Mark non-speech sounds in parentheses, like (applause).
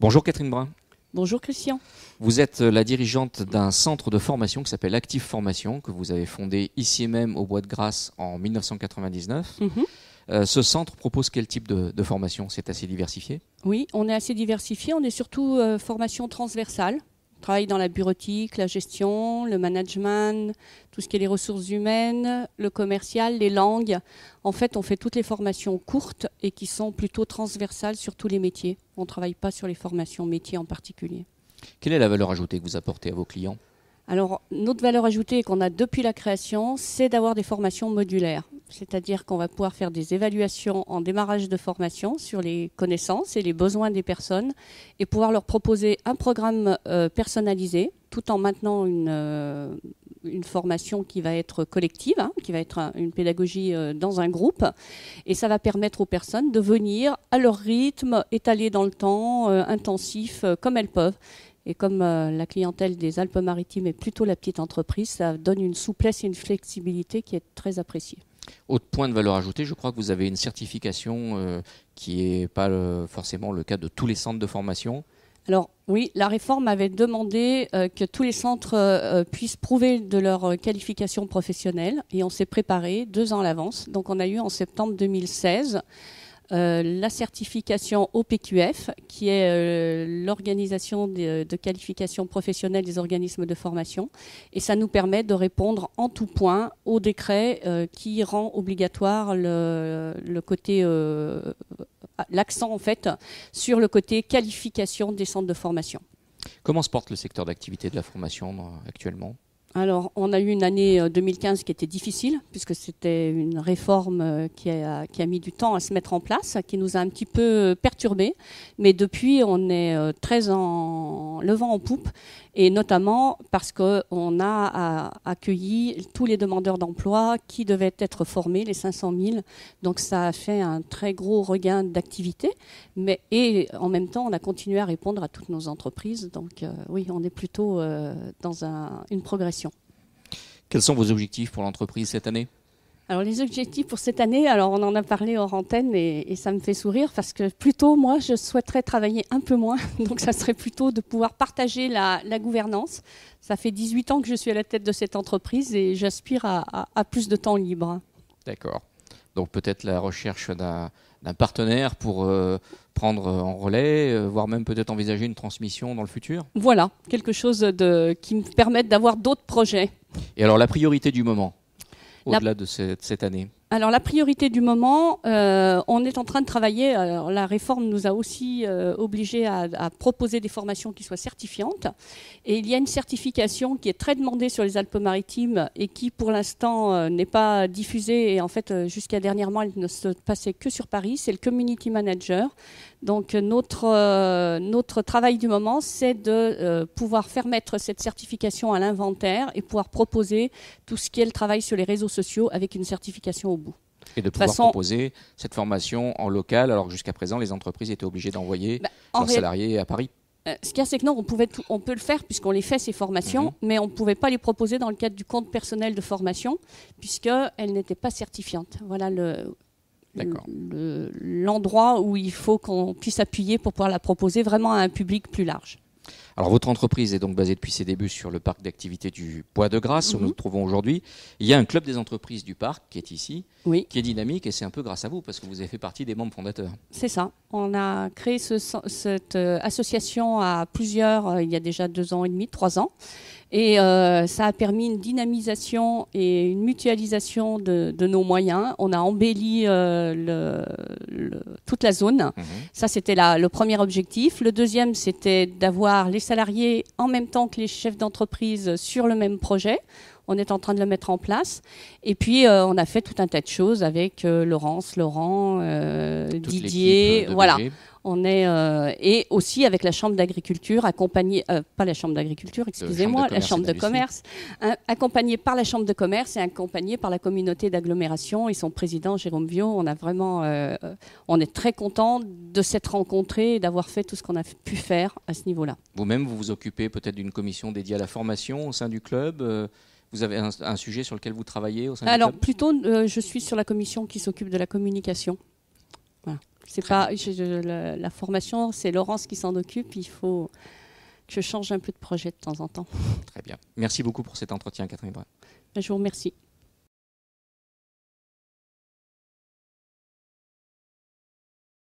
Bonjour Catherine Brun. Bonjour Christian. Vous êtes euh, la dirigeante d'un centre de formation qui s'appelle Active Formation, que vous avez fondé ici même au Bois de Grâce en 1999. Mhm. Euh, ce centre propose quel type de, formation C'est assez diversifié Oui, on est assez diversifié. On est surtout euh, formation transversale travaille dans la bureautique, la gestion, le management, tout ce qui est les ressources humaines, le commercial, les langues. En fait, on fait toutes les formations courtes et qui sont plutôt transversales sur tous les métiers. On ne travaille pas sur les formations métiers en particulier. Quelle est la valeur ajoutée que vous apportez à vos clients alors, notre valeur ajoutée qu'on a depuis la création, c'est d'avoir des formations modulaires c'est-à-dire qu'on va pouvoir faire des évaluations en démarrage de formation sur les connaissances et les besoins des personnes et pouvoir leur proposer un programme euh, personnalisé tout en maintenant euh, une, formation qui va être collective, hein, qui va être une pédagogie euh, dans un groupe. Et ça va permettre aux personnes de venir à leur rythme, étalé dans le temps, intensif, comme elles peuvent. Et comme la clientèle des Alpes-Maritimes est plutôt la petite entreprise, ça donne une souplesse et une flexibilité qui est très appréciée. Autre point de valeur ajoutée, je crois que vous avez une certification euh, qui n'est pas euh, forcément le cas de tous les centres de formation. Alors oui, la réforme avait demandé euh, que tous les centres puissent prouver de leur qualification professionnelle et on s'est préparé deux ans à l'avance. Donc on a eu en septembre 2016 euh, la certification OPQF, qui est euh, l'organisation de, qualification professionnelle des organismes de formation. Et ça nous permet de répondre en tout point au décret euh, qui rend obligatoire côté l'accent en fait sur le côté qualification des centres de formation. Comment se porte le secteur d'activité de la formation actuellement alors, on a eu une année 2015 euh, qui était difficile, puisque c'était une réforme euh, qui a, mis du temps à se mettre en place, qui nous a un petit peu euh, perturbés. Mais depuis, on est très en levant en poupe, et notamment parce qu'on a accueilli tous les demandeurs d'emploi qui devaient être formés, les 500 000. Donc, ça a fait un très gros regain d'activité. Mais, et en même temps, on a continué à répondre à toutes nos entreprises. Donc, oui, on est plutôt dans une progression quels sont vos objectifs pour l'entreprise cette année alors les objectifs pour cette année, alors on en a parlé hors antenne et, ça me fait sourire parce que plutôt moi je souhaiterais travailler un peu moins, (laughs) donc ça serait plutôt de pouvoir partager la, gouvernance. Ça fait 18 ans que je suis à la tête de cette entreprise et j'aspire à, plus de temps libre. D'accord. Donc peut-être la recherche d'un partenaire pour euh, prendre en relais, euh, voire même peut-être envisager une transmission dans le futur Voilà, quelque chose qui me permette d'avoir d'autres projets. Et alors la priorité du moment, au-delà de cette année alors la priorité du moment, euh, on est en train de travailler. la réforme nous a aussi obligé euh, obligés à, proposer des formations qui soient certifiantes. Et il y a une certification qui est très demandée sur les Alpes-Maritimes et qui, pour l'instant, euh, n'est pas diffusée. Et en fait, jusqu'à dernièrement, elle ne se passait que sur Paris. C'est le Community Manager. Donc notre notre travail du moment, c'est de pouvoir faire mettre cette certification à l'inventaire et pouvoir proposer tout ce qui est le travail sur les réseaux sociaux avec une certification et de pouvoir proposer cette formation en local, alors que jusqu'à présent, les entreprises étaient obligées d'envoyer bah, leurs salariés à Paris. Euh, ce qu'il y a, c'est que non, on, pouvait on peut le faire puisqu'on les fait, ces formations, mhm. mais on ne pouvait pas les proposer dans le cadre du compte personnel de formation, puisqu'elles n'étaient pas certifiantes. Voilà le, l'endroit où il faut qu'on puisse appuyer pour pouvoir la proposer vraiment à un public plus large. Alors votre entreprise est donc basée depuis ses débuts sur le parc d'activité du Bois de Grasse, où mhm. nous nous trouvons aujourd'hui. Il y a un club des entreprises du parc qui est ici, qui est dynamique, et c'est un peu grâce à vous, parce que vous avez fait partie des membres fondateurs. C'est ça. On a créé cette euh, association à plusieurs, euh, il y a déjà deux ans et demi, trois ans. Et euh, ça a permis une dynamisation et une mutualisation de, nos moyens. On a embelli le, toute la zone. Mhm. Ça, c'était le premier objectif. Le deuxième, c'était d'avoir les salariés en même temps que les chefs d'entreprise sur le même projet. On est en train de le mettre en place. Et puis, euh, on a fait tout un tas de choses avec euh, Laurence, Laurent, euh, Didier. Voilà. On est euh, et aussi avec la chambre d'agriculture accompagnée, euh, pas la chambre d'agriculture, excusez-moi, la chambre de commerce, accompagnée par la chambre de commerce et accompagnée par la communauté d'agglomération et son président Jérôme Vion. On a vraiment, euh, on est très content de s'être rencontrés et d'avoir fait tout ce qu'on a pu faire à ce niveau-là. Vous-même, vous vous occupez peut-être d'une commission dédiée à la formation au sein du club. Vous avez un, sujet sur lequel vous travaillez au sein Alors, du club plutôt, je suis sur la commission qui s'occupe de la communication. C'est pas la, formation, c'est Laurence qui s'en occupe. Il faut que je change un peu de projet de temps en temps. Très bien. Merci beaucoup pour cet entretien, Catherine Brun. Ben, je vous remercie.